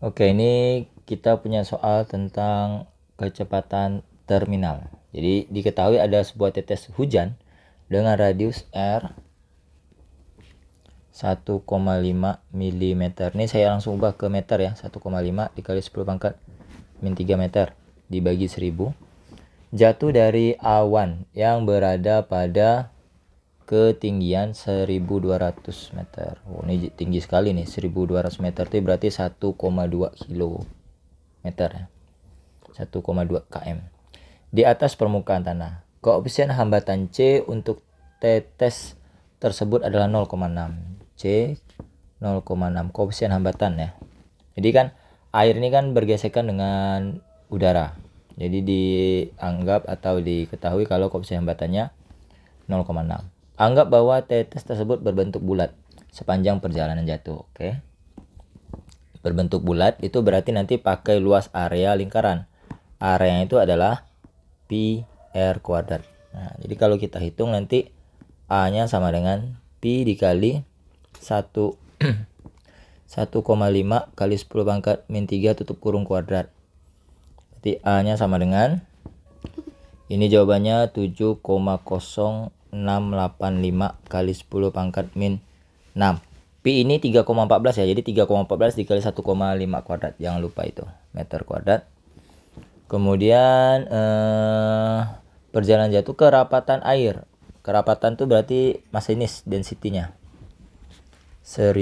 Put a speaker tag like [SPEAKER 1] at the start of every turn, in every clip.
[SPEAKER 1] Oke, ini kita punya soal tentang kecepatan terminal. Jadi diketahui ada sebuah tetes hujan dengan radius R 1,5 mm. Ini saya langsung ubah ke meter ya. 1,5 dikali 10 pangkat min 3 meter dibagi 1000. Jatuh dari awan yang berada pada ketinggian 1200 meter. Oh, ini tinggi sekali nih 1200 meter itu berarti 1,2 kilo meter 1,2 ya. km di atas permukaan tanah. Koefisien hambatan C untuk tetes tersebut adalah 0,6. C 0,6 koefisien hambatan ya. Jadi kan air ini kan bergesekan dengan udara. Jadi dianggap atau diketahui kalau koefisien hambatannya 0,6. Anggap bahwa tetes tersebut berbentuk bulat sepanjang perjalanan jatuh, oke? Okay? Berbentuk bulat itu berarti nanti pakai luas area lingkaran. Area itu adalah pi r kuadrat. Nah, jadi kalau kita hitung nanti A-nya sama dengan pi dikali 1 1,5 kali 10 pangkat min 3 tutup kurung kuadrat. Jadi A-nya sama dengan ini jawabannya 7,0 685 kali 10 pangkat min 6. Pi ini 3,14 ya. Jadi 3,14 dikali 1,5 kuadrat. Jangan lupa itu. Meter kuadrat. Kemudian eh, perjalanan jatuh kerapatan air. Kerapatan itu berarti masinis densitinya. 1000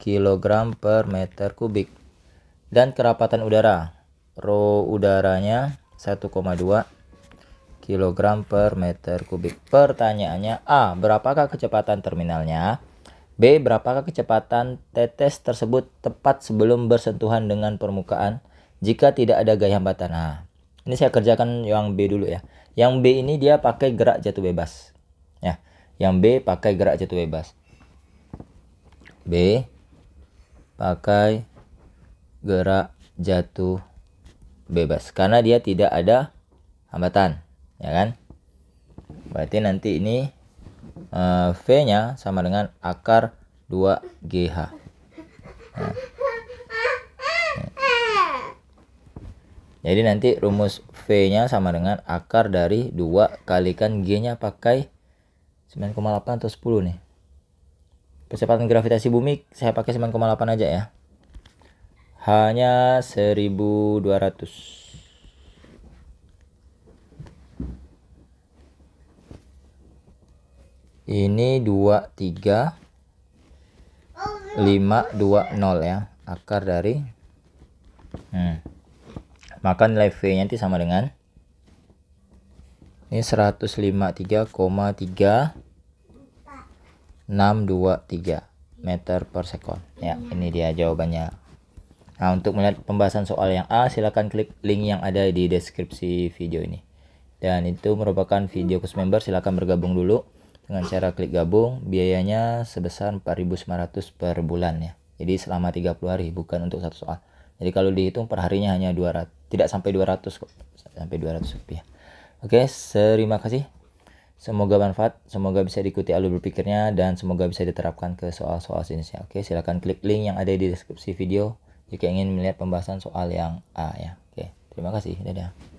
[SPEAKER 1] kg per meter kubik. Dan kerapatan udara. Rho udaranya 1,2 kg per meter kubik. Pertanyaannya A. Berapakah kecepatan terminalnya? B. Berapakah kecepatan tetes tersebut tepat sebelum bersentuhan dengan permukaan jika tidak ada gaya hambatan? Nah, ini saya kerjakan yang B dulu ya. Yang B ini dia pakai gerak jatuh bebas. Ya, yang B pakai gerak jatuh bebas. B pakai gerak jatuh bebas karena dia tidak ada hambatan ya kan berarti nanti ini uh, eh, v nya sama dengan akar 2 gh nah. Jadi nanti rumus V-nya sama dengan akar dari 2 kalikan G-nya pakai 9,8 atau 10 nih. Percepatan gravitasi bumi saya pakai 9,8 aja ya. Hanya 1200. ini 2 3 5 2 0 ya akar dari hmm. maka nilai V nya nanti sama dengan ini dua tiga meter per second ya ini dia jawabannya nah untuk melihat pembahasan soal yang A silahkan klik link yang ada di deskripsi video ini dan itu merupakan video khusus member silahkan bergabung dulu dengan cara klik gabung biayanya sebesar 4.900 per bulan ya jadi selama 30 hari bukan untuk satu soal jadi kalau dihitung per harinya hanya 200 tidak sampai 200 kok sampai 200 rupiah oke terima kasih semoga bermanfaat semoga bisa diikuti alur berpikirnya dan semoga bisa diterapkan ke soal-soal jenisnya oke silahkan klik link yang ada di deskripsi video jika ingin melihat pembahasan soal yang A ya oke terima kasih dadah